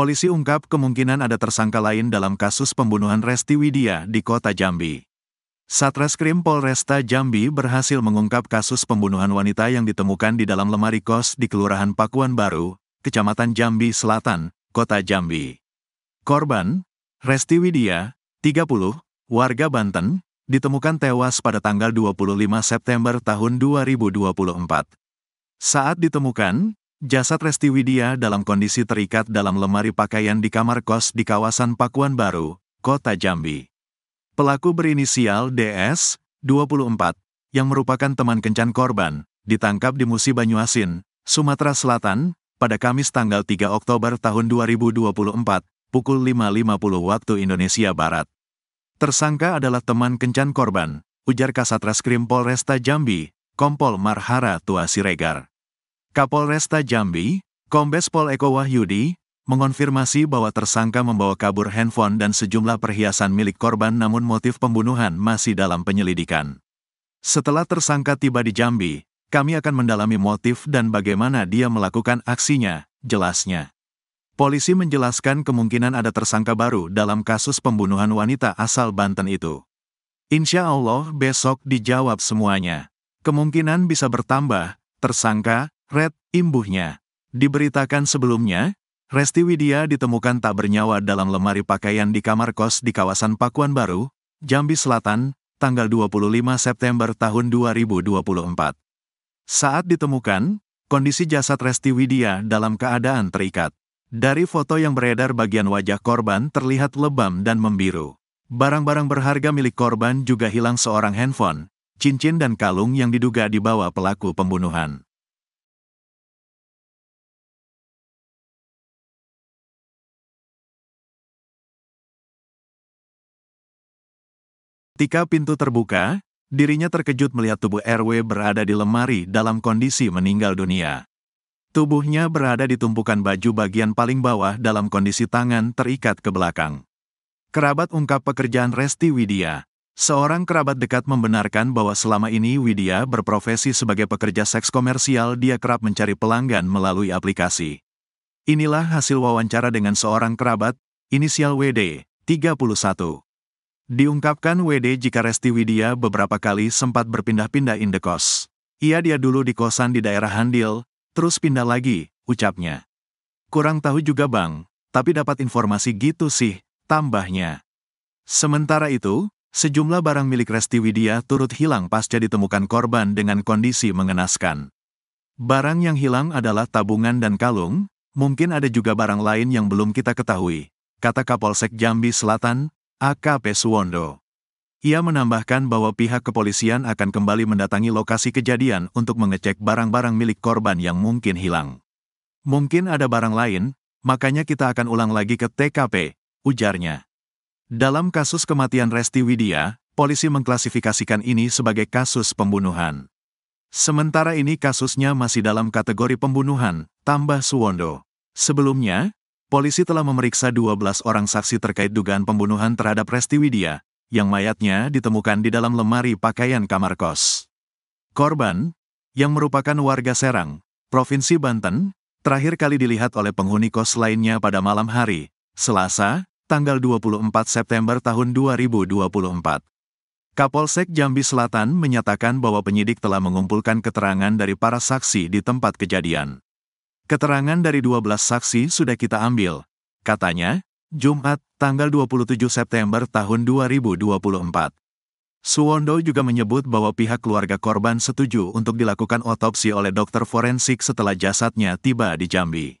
Polisi ungkap kemungkinan ada tersangka lain dalam kasus pembunuhan Resti Widya di kota Jambi. Satreskrim Polresta Jambi berhasil mengungkap kasus pembunuhan wanita yang ditemukan di dalam lemari kos di Kelurahan Pakuan Baru, Kecamatan Jambi Selatan, Kota Jambi. Korban, Resti Widya, 30, warga Banten, ditemukan tewas pada tanggal 25 September tahun 2024. Saat ditemukan, Jasad Resti Widya dalam kondisi terikat dalam lemari pakaian di kamar kos di kawasan Pakuan Baru, Kota Jambi. Pelaku berinisial DS, 24, yang merupakan teman kencan korban, ditangkap di Musi Banyuasin, Sumatera Selatan, pada Kamis tanggal 3 Oktober tahun 2024, pukul 5.50 waktu Indonesia Barat. Tersangka adalah teman kencan korban, ujar Kasatreskrim Polresta Jambi, Kompol Marhara Tua Siregar. Kapolresta Jambi, Kombes Pol Eko Wahyudi, mengonfirmasi bahwa tersangka membawa kabur handphone dan sejumlah perhiasan milik korban namun motif pembunuhan masih dalam penyelidikan. Setelah tersangka tiba di Jambi, kami akan mendalami motif dan bagaimana dia melakukan aksinya, jelasnya. Polisi menjelaskan kemungkinan ada tersangka baru dalam kasus pembunuhan wanita asal Banten itu. Insya Allah besok dijawab semuanya. Kemungkinan bisa bertambah, tersangka, Red, imbuhnya. Diberitakan sebelumnya, Resti Widya ditemukan tak bernyawa dalam lemari pakaian di kamar kos di kawasan Pakuan Baru, Jambi Selatan, tanggal 25 September tahun 2024. Saat ditemukan, kondisi jasad Resti Widya dalam keadaan terikat. Dari foto yang beredar bagian wajah korban terlihat lebam dan membiru. Barang-barang berharga milik korban juga hilang seorang handphone, cincin dan kalung yang diduga dibawa pelaku pembunuhan. Ketika pintu terbuka, dirinya terkejut melihat tubuh RW berada di lemari dalam kondisi meninggal dunia. Tubuhnya berada di tumpukan baju bagian paling bawah dalam kondisi tangan terikat ke belakang. Kerabat ungkap pekerjaan Resti Widya. Seorang kerabat dekat membenarkan bahwa selama ini Widya berprofesi sebagai pekerja seks komersial dia kerap mencari pelanggan melalui aplikasi. Inilah hasil wawancara dengan seorang kerabat, inisial WD, 31. Diungkapkan WD jika Resti Widya beberapa kali sempat berpindah-pindah indekos. Ia dia dulu di kosan di daerah Handil, terus pindah lagi, ucapnya. Kurang tahu juga bang, tapi dapat informasi gitu sih, tambahnya. Sementara itu, sejumlah barang milik Resti Widya turut hilang pasca ditemukan korban dengan kondisi mengenaskan. Barang yang hilang adalah tabungan dan kalung, mungkin ada juga barang lain yang belum kita ketahui, kata Kapolsek Jambi Selatan, AKP Suwondo. Ia menambahkan bahwa pihak kepolisian akan kembali mendatangi lokasi kejadian untuk mengecek barang-barang milik korban yang mungkin hilang. Mungkin ada barang lain, makanya kita akan ulang lagi ke TKP, ujarnya. Dalam kasus kematian Resti Widya, polisi mengklasifikasikan ini sebagai kasus pembunuhan. Sementara ini kasusnya masih dalam kategori pembunuhan, tambah Suwondo. Sebelumnya, polisi telah memeriksa 12 orang saksi terkait dugaan pembunuhan terhadap Resti Widya, yang mayatnya ditemukan di dalam lemari pakaian kamar kos. Korban, yang merupakan warga Serang, Provinsi Banten, terakhir kali dilihat oleh penghuni kos lainnya pada malam hari, Selasa, tanggal 24 September tahun 2024. Kapolsek Jambi Selatan menyatakan bahwa penyidik telah mengumpulkan keterangan dari para saksi di tempat kejadian. Keterangan dari 12 saksi sudah kita ambil. Katanya, Jumat, tanggal 27 September tahun 2024. Suwondo juga menyebut bahwa pihak keluarga korban setuju untuk dilakukan otopsi oleh dokter forensik setelah jasadnya tiba di Jambi.